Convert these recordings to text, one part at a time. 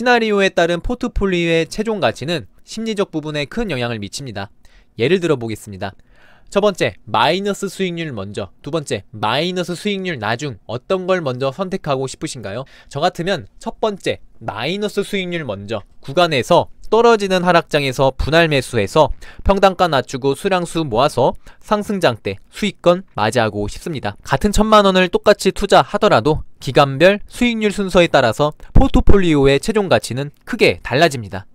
시나리오에 따른 포트폴리오의 최종 가치는 심리적 부분에 큰 영향을 미칩니다. 예를 들어 보겠습니다. 첫 번째, 마이너스 수익률 먼저. 두 번째, 마이너스 수익률 나중. 어떤 걸 먼저 선택하고 싶으신가요? 저 같으면 첫 번째, 마이너스 수익률 먼저 구간에서 떨어지는 하락장에서 분할 매수해서 평당가 낮추고 수량수 모아서 상승장 때 수익권 맞이하고 싶습니다. 같은 천만원을 똑같이 투자하더라도 기간별 수익률 순서에 따라서 포트폴리오의 최종 가치는 크게 달라집니다.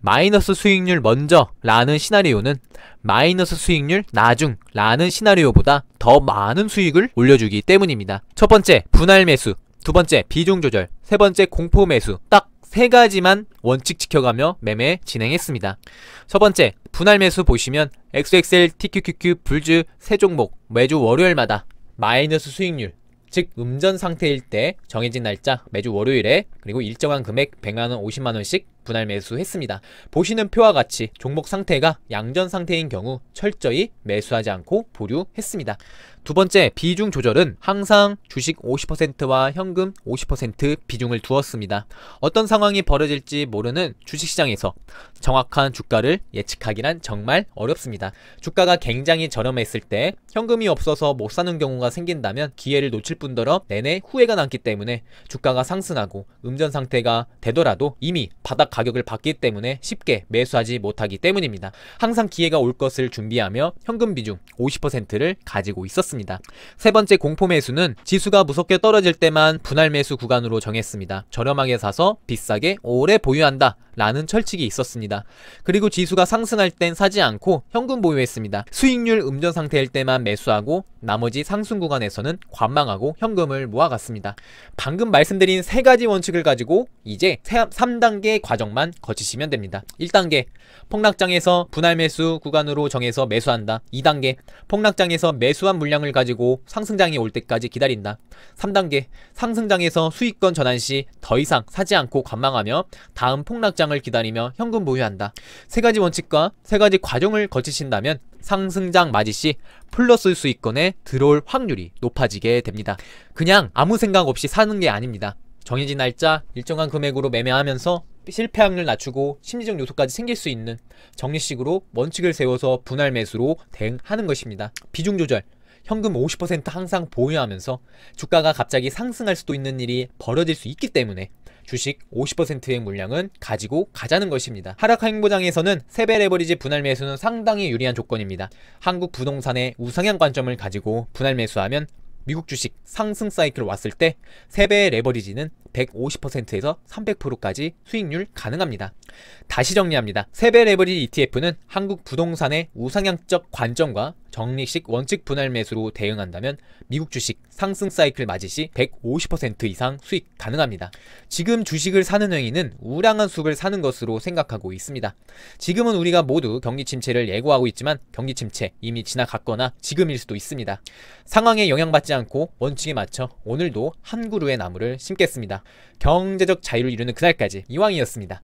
마이너스 수익률 먼저 라는 시나리오는 마이너스 수익률 나중 라는 시나리오보다 더 많은 수익을 올려주기 때문입니다. 첫 번째 분할 매수 두 번째 비중 조절 세 번째 공포 매수 딱세 가지만 원칙 지켜가며 매매 진행했습니다. 첫 번째, 분할 매수 보시면 XXL, TQQQ, 불주 세 종목 매주 월요일마다 마이너스 수익률 즉 음전 상태일 때 정해진 날짜 매주 월요일에 그리고 일정한 금액 100만원 50만원씩 분할 매수했습니다. 보시는 표와 같이 종목 상태가 양전 상태인 경우 철저히 매수하지 않고 보류했습니다. 두 번째, 비중 조절은 항상 주식 50%와 현금 50% 비중을 두었습니다. 어떤 상황이 벌어질지 모르는 주식시장에서 정확한 주가를 예측하기란 정말 어렵습니다. 주가가 굉장히 저렴했을 때 현금이 없어서 못 사는 경우가 생긴다면 기회를 놓칠 뿐더러 내내 후회가 남기 때문에 주가가 상승하고 음전 상태가 되더라도 이미 바닥 가격을 받기 때문에 쉽게 매수하지 못하기 때문입니다. 항상 기회가 올 것을 준비하며 현금 비중 50%를 가지고 있었습니다. 세 번째 공포 매수는 지수가 무섭게 떨어질 때만 분할 매수 구간으로 정했습니다. 저렴하게 사서 비싸게 오래 보유한다. 라는 철칙이 있었습니다. 그리고 지수가 상승할 땐 사지 않고 현금 보유했습니다. 수익률 음전 상태일 때만 매수하고 나머지 상승 구간에서는 관망하고 현금을 모아갔습니다. 방금 말씀드린 세 가지 원칙을 가지고 이제 3단계 과정만 거치시면 됩니다. 1단계 폭락장에서 분할 매수 구간으로 정해서 매수한다. 2단계 폭락장에서 매수한 물량을 가지고 상승장이 올 때까지 기다린다. 3단계 상승장에서 수익권 전환 시 더 이상 사지 않고 관망하며 다음 폭락장 상승장을 기다리며 현금 보유한다. 세 가지 원칙과 세 가지 과정을 거치신다면 상승장 맞이시 플러스 수익권에 들어올 확률이 높아지게 됩니다. 그냥 아무 생각 없이 사는 게 아닙니다. 정해진 날짜, 일정한 금액으로 매매하면서 실패 확률 낮추고 심리적 요소까지 생길 수 있는 정리식으로 원칙을 세워서 분할 매수로 대응하는 것입니다. 비중 조절, 현금 50% 항상 보유하면서 주가가 갑자기 상승할 수도 있는 일이 벌어질 수 있기 때문에 주식 50%의 물량은 가지고 가자는 것입니다. 하락 행보장에서는 세배 레버리지 분할 매수는 상당히 유리한 조건입니다. 한국 부동산의 우상향 관점을 가지고 분할 매수하면 미국 주식 상승 사이클 왔을 때 세배의 레버리지는 150%에서 300%까지 수익률 가능합니다. 다시 정리합니다. 세배 레버리지 ETF는 한국 부동산의 우상향적 관점과 정리식 원칙 분할 매수로 대응한다면 미국 주식 상승 사이클 맞이 시 150% 이상 수익 가능합니다. 지금 주식을 사는 행위는 우량한 수익을 사는 것으로 생각하고 있습니다. 지금은 우리가 모두 경기 침체를 예고하고 있지만 경기 침체 이미 지나갔거나 지금일 수도 있습니다. 상황에 영향받지 않고 원칙에 맞춰 오늘도 한 그루의 나무를 심겠습니다. 경제적 자유를 이루는 그날까지 이왕이었습니다.